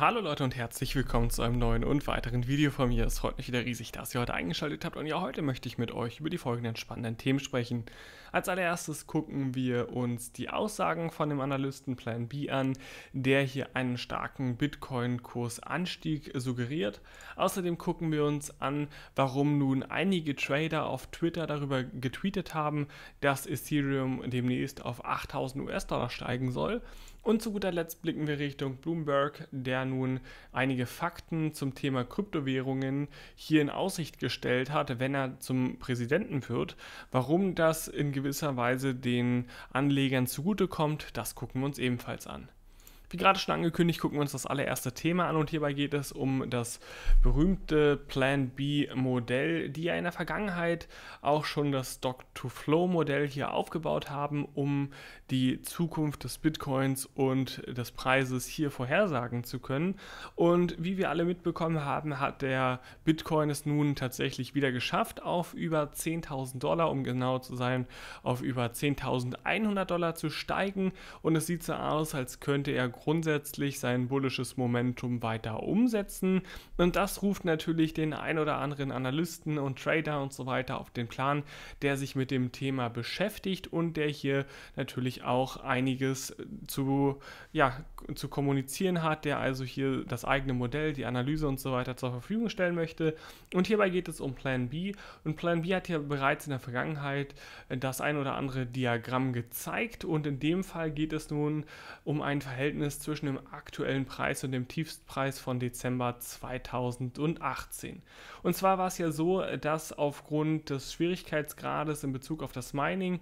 Hallo Leute und herzlich willkommen zu einem neuen und weiteren Video von mir. Es freut mich wieder riesig, dass ihr heute eingeschaltet habt und ja, heute möchte ich mit euch über die folgenden spannenden Themen sprechen. Als allererstes gucken wir uns die Aussagen von dem Analysten Plan B an, der hier einen starken Bitcoin-Kursanstieg suggeriert. Außerdem gucken wir uns an, warum nun einige Trader auf Twitter darüber getweetet haben, dass Ethereum demnächst auf 8000 US-Dollar steigen soll. Und zu guter Letzt blicken wir Richtung Bloomberg, der nun einige Fakten zum Thema Kryptowährungen hier in Aussicht gestellt hat, wenn er zum Präsidenten wird. Warum das in gewisser Weise den Anlegern zugutekommt, das gucken wir uns ebenfalls an. Wie gerade schon angekündigt, gucken wir uns das allererste Thema an und hierbei geht es um das berühmte Plan B Modell, die ja in der Vergangenheit auch schon das Stock-to-Flow Modell hier aufgebaut haben, um die Zukunft des Bitcoins und des Preises hier vorhersagen zu können. Und wie wir alle mitbekommen haben, hat der Bitcoin es nun tatsächlich wieder geschafft, auf über 10.000 Dollar, um genau zu sein, auf über 10.100 Dollar zu steigen. Und es sieht so aus, als könnte er grundsätzlich sein bullisches Momentum weiter umsetzen. Und das ruft natürlich den ein oder anderen Analysten und Trader und so weiter auf den Plan, der sich mit dem Thema beschäftigt und der hier natürlich auch einiges zu, ja, zu kommunizieren hat, der also hier das eigene Modell, die Analyse und so weiter zur Verfügung stellen möchte. Und hierbei geht es um Plan B. Und Plan B hat ja bereits in der Vergangenheit das ein oder andere Diagramm gezeigt. Und in dem Fall geht es nun um ein Verhältnis ist zwischen dem aktuellen Preis und dem Tiefstpreis von Dezember 2018. Und zwar war es ja so, dass aufgrund des Schwierigkeitsgrades in Bezug auf das Mining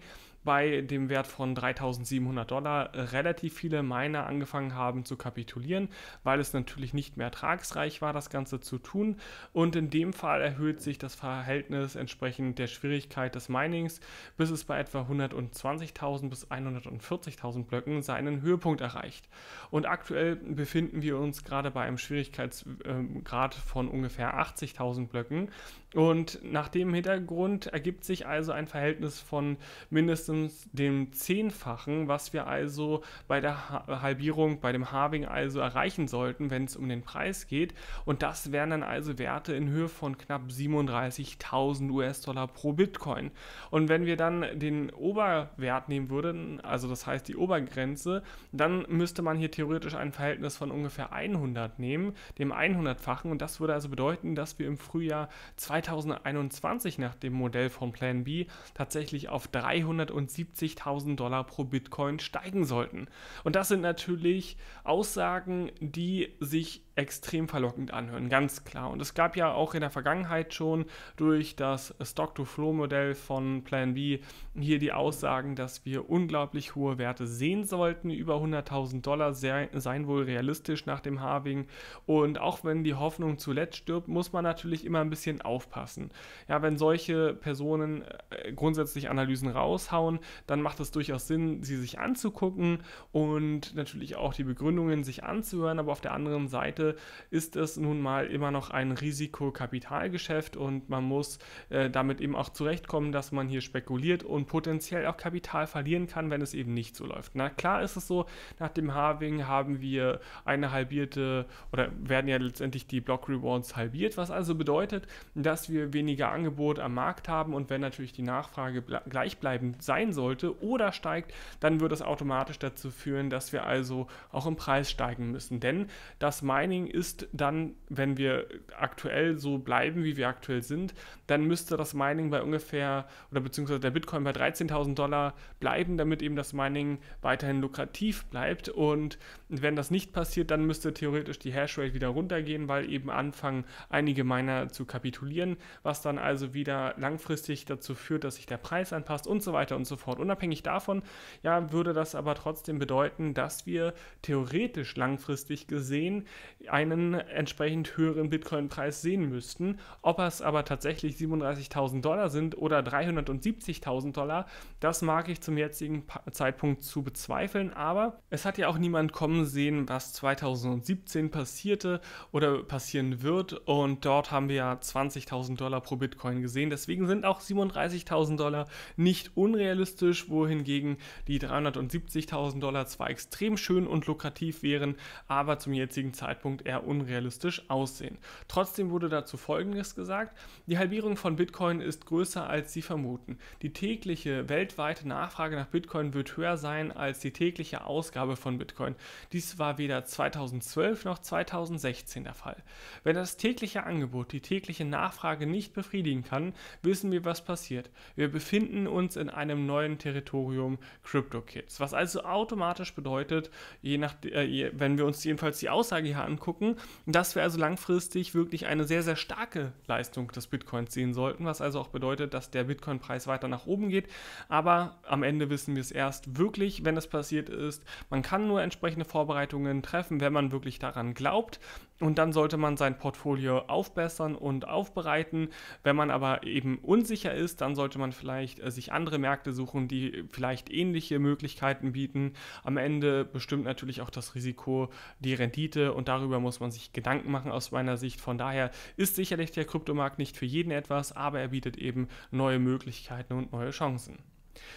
bei dem Wert von 3700 Dollar äh, relativ viele Miner angefangen haben zu kapitulieren, weil es natürlich nicht mehr ertragsreich war, das Ganze zu tun. Und in dem Fall erhöht sich das Verhältnis entsprechend der Schwierigkeit des Minings, bis es bei etwa 120.000 bis 140.000 Blöcken seinen Höhepunkt erreicht. Und aktuell befinden wir uns gerade bei einem Schwierigkeitsgrad ähm, von ungefähr 80.000 Blöcken. Und nach dem Hintergrund ergibt sich also ein Verhältnis von mindestens diesem dem Zehnfachen, was wir also bei der Halbierung, bei dem Halving also erreichen sollten, wenn es um den Preis geht. Und das wären dann also Werte in Höhe von knapp 37.000 US-Dollar pro Bitcoin. Und wenn wir dann den Oberwert nehmen würden, also das heißt die Obergrenze, dann müsste man hier theoretisch ein Verhältnis von ungefähr 100 nehmen, dem 100-fachen. Und das würde also bedeuten, dass wir im Frühjahr 2021 nach dem Modell von Plan B tatsächlich auf 300 und 70.000 Dollar pro Bitcoin steigen sollten. Und das sind natürlich Aussagen, die sich extrem verlockend anhören, ganz klar. Und es gab ja auch in der Vergangenheit schon durch das Stock-to-Flow-Modell von Plan B hier die Aussagen, dass wir unglaublich hohe Werte sehen sollten. Über 100.000 Dollar seien wohl realistisch nach dem Harving. Und auch wenn die Hoffnung zuletzt stirbt, muss man natürlich immer ein bisschen aufpassen. Ja, wenn solche Personen äh, grundsätzlich Analysen raushauen, anschauen, dann macht es durchaus Sinn, sie sich anzugucken und natürlich auch die Begründungen sich anzuhören. Aber auf der anderen Seite ist es nun mal immer noch ein Risikokapitalgeschäft und man muss äh, damit eben auch zurechtkommen, dass man hier spekuliert und potenziell auch Kapital verlieren kann, wenn es eben nicht so läuft. Na klar ist es so, nach dem Harving haben wir eine halbierte oder werden ja letztendlich die Block Rewards halbiert, was also bedeutet, dass wir weniger Angebot am Markt haben und wenn natürlich die Nachfrage gleichbleibend sei, sein sollte oder steigt, dann wird es automatisch dazu führen, dass wir also auch im Preis steigen müssen. Denn das Mining ist dann, wenn wir aktuell so bleiben, wie wir aktuell sind, dann müsste das Mining bei ungefähr oder beziehungsweise der Bitcoin bei 13.000 Dollar bleiben, damit eben das Mining weiterhin lukrativ bleibt. Und wenn das nicht passiert, dann müsste theoretisch die Hashrate wieder runtergehen, weil eben anfangen einige Miner zu kapitulieren, was dann also wieder langfristig dazu führt, dass sich der Preis anpasst und so weiter und so so fort. Unabhängig davon, ja, würde das aber trotzdem bedeuten, dass wir theoretisch langfristig gesehen einen entsprechend höheren Bitcoin-Preis sehen müssten. Ob es aber tatsächlich 37.000 Dollar sind oder 370.000 Dollar, das mag ich zum jetzigen Zeitpunkt zu bezweifeln, aber es hat ja auch niemand kommen sehen, was 2017 passierte oder passieren wird und dort haben wir ja 20.000 Dollar pro Bitcoin gesehen. Deswegen sind auch 37.000 Dollar nicht unrealistisch unrealistisch, wohingegen die 370.000 Dollar zwar extrem schön und lukrativ wären, aber zum jetzigen Zeitpunkt eher unrealistisch aussehen. Trotzdem wurde dazu Folgendes gesagt. Die Halbierung von Bitcoin ist größer, als Sie vermuten. Die tägliche weltweite Nachfrage nach Bitcoin wird höher sein als die tägliche Ausgabe von Bitcoin. Dies war weder 2012 noch 2016 der Fall. Wenn das tägliche Angebot die tägliche Nachfrage nicht befriedigen kann, wissen wir, was passiert. Wir befinden uns in einem neuen Territorium CryptoKids. Was also automatisch bedeutet, je nach, äh, wenn wir uns jedenfalls die Aussage hier angucken, dass wir also langfristig wirklich eine sehr, sehr starke Leistung des Bitcoins sehen sollten, was also auch bedeutet, dass der Bitcoin-Preis weiter nach oben geht. Aber am Ende wissen wir es erst wirklich, wenn es passiert ist. Man kann nur entsprechende Vorbereitungen treffen, wenn man wirklich daran glaubt. Und dann sollte man sein Portfolio aufbessern und aufbereiten. Wenn man aber eben unsicher ist, dann sollte man vielleicht äh, sich andere Märkte suchen, die vielleicht ähnliche Möglichkeiten bieten. Am Ende bestimmt natürlich auch das Risiko die Rendite und darüber muss man sich Gedanken machen aus meiner Sicht. Von daher ist sicherlich der Kryptomarkt nicht für jeden etwas, aber er bietet eben neue Möglichkeiten und neue Chancen.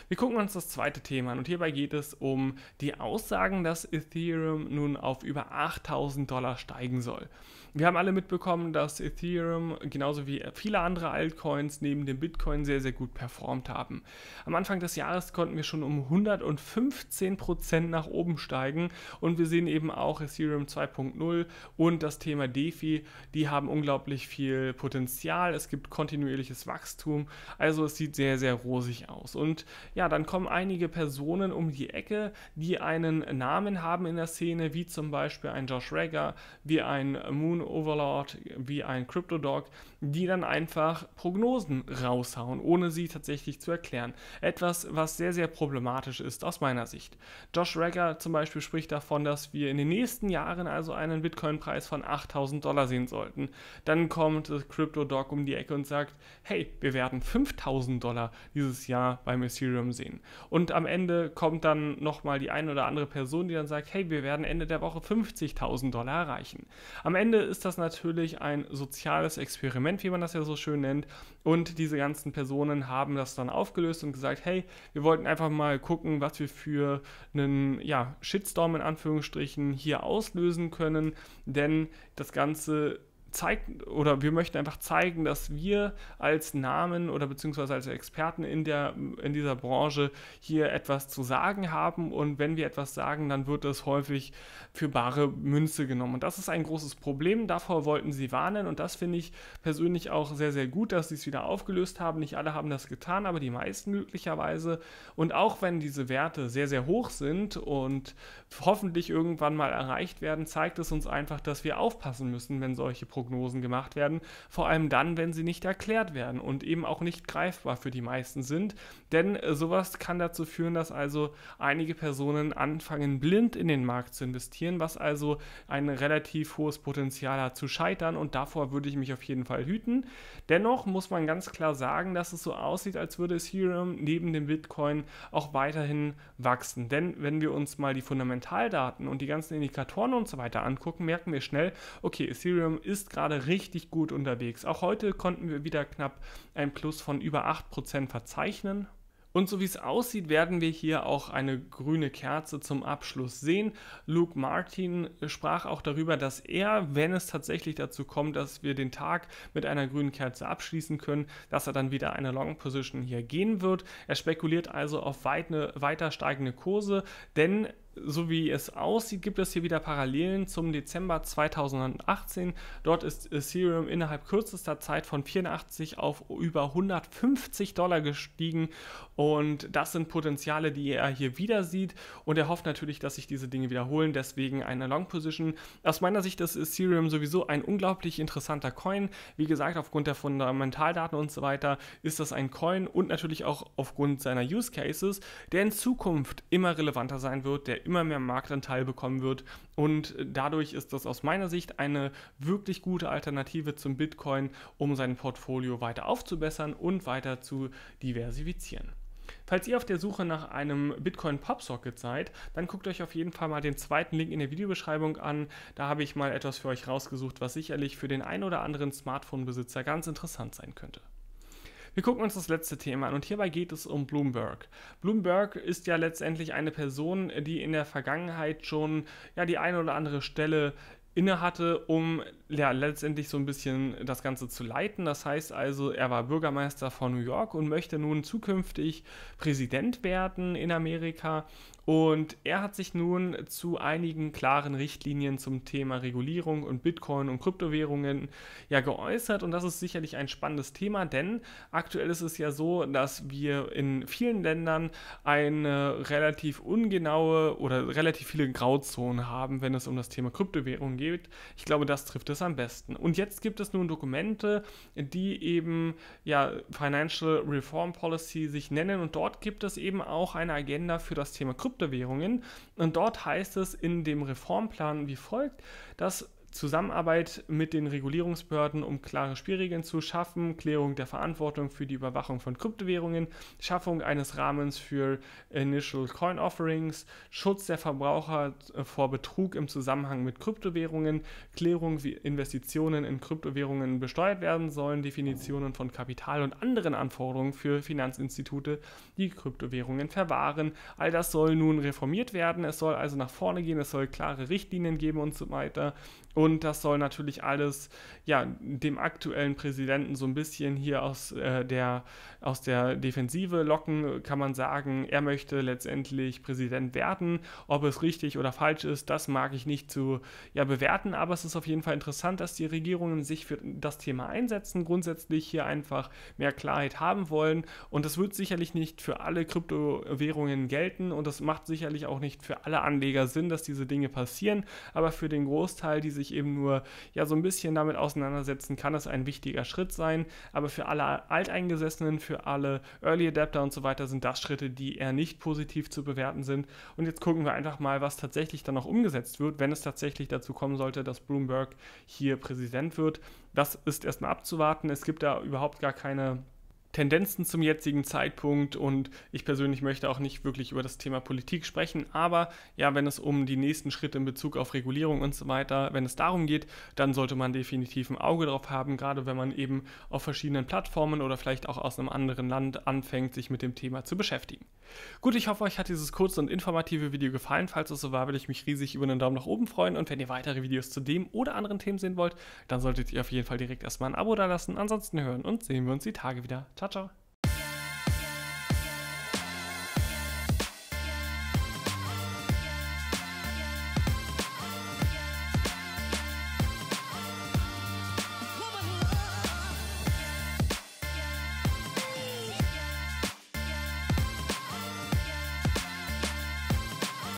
Wir gucken uns das zweite Thema an und hierbei geht es um die Aussagen, dass Ethereum nun auf über 8000 Dollar steigen soll. Wir haben alle mitbekommen, dass Ethereum genauso wie viele andere Altcoins neben dem Bitcoin sehr, sehr gut performt haben. Am Anfang des Jahres konnten wir schon um 115% nach oben steigen und wir sehen eben auch Ethereum 2.0 und das Thema DeFi, die haben unglaublich viel Potenzial. Es gibt kontinuierliches Wachstum, also es sieht sehr, sehr rosig aus. Und ja, dann kommen einige Personen um die Ecke, die einen Namen haben in der Szene, wie zum Beispiel ein Josh Rager, wie ein Moon Overlord, wie ein Crypto Dog, die dann einfach Prognosen raushauen, ohne sie tatsächlich zu erklären. Etwas, was sehr, sehr problematisch ist aus meiner Sicht. Josh Rager zum Beispiel spricht davon, dass wir in den nächsten Jahren also einen Bitcoin-Preis von 8000 Dollar sehen sollten. Dann kommt Crypto Dog um die Ecke und sagt, hey, wir werden 5000 Dollar dieses Jahr beim Mission Serum sehen. Und am Ende kommt dann nochmal die eine oder andere Person, die dann sagt, hey, wir werden Ende der Woche 50.000 Dollar erreichen. Am Ende ist das natürlich ein soziales Experiment, wie man das ja so schön nennt. Und diese ganzen Personen haben das dann aufgelöst und gesagt, hey, wir wollten einfach mal gucken, was wir für einen ja, Shitstorm in Anführungsstrichen hier auslösen können. Denn das Ganze zeigt oder wir möchten einfach zeigen, dass wir als Namen oder beziehungsweise als Experten in, der, in dieser Branche hier etwas zu sagen haben und wenn wir etwas sagen, dann wird das häufig für bare Münze genommen. Und das ist ein großes Problem, davor wollten sie warnen und das finde ich persönlich auch sehr, sehr gut, dass sie es wieder aufgelöst haben. Nicht alle haben das getan, aber die meisten glücklicherweise. Und auch wenn diese Werte sehr, sehr hoch sind und hoffentlich irgendwann mal erreicht werden, zeigt es uns einfach, dass wir aufpassen müssen, wenn solche Probleme Prognosen gemacht werden, vor allem dann, wenn sie nicht erklärt werden und eben auch nicht greifbar für die meisten sind. Denn sowas kann dazu führen, dass also einige Personen anfangen, blind in den Markt zu investieren, was also ein relativ hohes Potenzial hat zu scheitern und davor würde ich mich auf jeden Fall hüten. Dennoch muss man ganz klar sagen, dass es so aussieht, als würde Ethereum neben dem Bitcoin auch weiterhin wachsen. Denn wenn wir uns mal die Fundamentaldaten und die ganzen Indikatoren und so weiter angucken, merken wir schnell, okay, Ethereum ist gerade richtig gut unterwegs. Auch heute konnten wir wieder knapp ein Plus von über 8% verzeichnen. Und so wie es aussieht, werden wir hier auch eine grüne Kerze zum Abschluss sehen. Luke Martin sprach auch darüber, dass er, wenn es tatsächlich dazu kommt, dass wir den Tag mit einer grünen Kerze abschließen können, dass er dann wieder eine Long Position hier gehen wird. Er spekuliert also auf weit weiter steigende Kurse, denn so wie es aussieht, gibt es hier wieder Parallelen zum Dezember 2018. Dort ist Ethereum innerhalb kürzester Zeit von 84 auf über 150 Dollar gestiegen. Und das sind Potenziale, die er hier wieder sieht. Und er hofft natürlich, dass sich diese Dinge wiederholen. Deswegen eine Long Position. Aus meiner Sicht ist Ethereum sowieso ein unglaublich interessanter Coin. Wie gesagt, aufgrund der Fundamentaldaten und so weiter ist das ein Coin und natürlich auch aufgrund seiner Use Cases, der in Zukunft immer relevanter sein wird. Der immer mehr Marktanteil bekommen wird. Und dadurch ist das aus meiner Sicht eine wirklich gute Alternative zum Bitcoin, um sein Portfolio weiter aufzubessern und weiter zu diversifizieren. Falls ihr auf der Suche nach einem Bitcoin Popsocket seid, dann guckt euch auf jeden Fall mal den zweiten Link in der Videobeschreibung an. Da habe ich mal etwas für euch rausgesucht, was sicherlich für den ein oder anderen Smartphone-Besitzer ganz interessant sein könnte. Wir gucken uns das letzte Thema an und hierbei geht es um Bloomberg. Bloomberg ist ja letztendlich eine Person, die in der Vergangenheit schon ja die eine oder andere Stelle innehatte, um ja, letztendlich so ein bisschen das Ganze zu leiten. Das heißt also, er war Bürgermeister von New York und möchte nun zukünftig Präsident werden in Amerika. Und er hat sich nun zu einigen klaren Richtlinien zum Thema Regulierung und Bitcoin und Kryptowährungen ja geäußert. Und das ist sicherlich ein spannendes Thema, denn aktuell ist es ja so, dass wir in vielen Ländern eine relativ ungenaue oder relativ viele Grauzonen haben, wenn es um das Thema Kryptowährungen geht. Ich glaube, das trifft es am besten. Und jetzt gibt es nun Dokumente, die eben ja Financial Reform Policy sich nennen und dort gibt es eben auch eine Agenda für das Thema Kryptowährungen und dort heißt es in dem Reformplan wie folgt, dass Zusammenarbeit mit den Regulierungsbehörden, um klare Spielregeln zu schaffen, Klärung der Verantwortung für die Überwachung von Kryptowährungen, Schaffung eines Rahmens für Initial Coin Offerings, Schutz der Verbraucher vor Betrug im Zusammenhang mit Kryptowährungen, Klärung, wie Investitionen in Kryptowährungen besteuert werden sollen, Definitionen von Kapital und anderen Anforderungen für Finanzinstitute, die Kryptowährungen verwahren. All das soll nun reformiert werden. Es soll also nach vorne gehen, es soll klare Richtlinien geben und so weiter. Und das soll natürlich alles ja, dem aktuellen Präsidenten so ein bisschen hier aus, äh, der, aus der Defensive locken, kann man sagen. Er möchte letztendlich Präsident werden. Ob es richtig oder falsch ist, das mag ich nicht zu ja, bewerten. Aber es ist auf jeden Fall interessant, dass die Regierungen sich für das Thema einsetzen, grundsätzlich hier einfach mehr Klarheit haben wollen. Und das wird sicherlich nicht für alle Kryptowährungen gelten. Und das macht sicherlich auch nicht für alle Anleger Sinn, dass diese Dinge passieren. Aber für den Großteil, die sich sich eben nur ja so ein bisschen damit auseinandersetzen, kann das ein wichtiger Schritt sein. Aber für alle Alteingesessenen, für alle Early Adapter und so weiter sind das Schritte, die eher nicht positiv zu bewerten sind. Und jetzt gucken wir einfach mal, was tatsächlich dann noch umgesetzt wird, wenn es tatsächlich dazu kommen sollte, dass Bloomberg hier Präsident wird. Das ist erstmal abzuwarten. Es gibt da überhaupt gar keine Tendenzen zum jetzigen Zeitpunkt und ich persönlich möchte auch nicht wirklich über das Thema Politik sprechen, aber ja, wenn es um die nächsten Schritte in Bezug auf Regulierung und so weiter, wenn es darum geht, dann sollte man definitiv ein Auge drauf haben, gerade wenn man eben auf verschiedenen Plattformen oder vielleicht auch aus einem anderen Land anfängt, sich mit dem Thema zu beschäftigen. Gut, ich hoffe, euch hat dieses kurze und informative Video gefallen. Falls es so war, würde ich mich riesig über einen Daumen nach oben freuen und wenn ihr weitere Videos zu dem oder anderen Themen sehen wollt, dann solltet ihr auf jeden Fall direkt erstmal ein Abo da lassen. Ansonsten hören und sehen wir uns die Tage wieder. Ciao, ciao.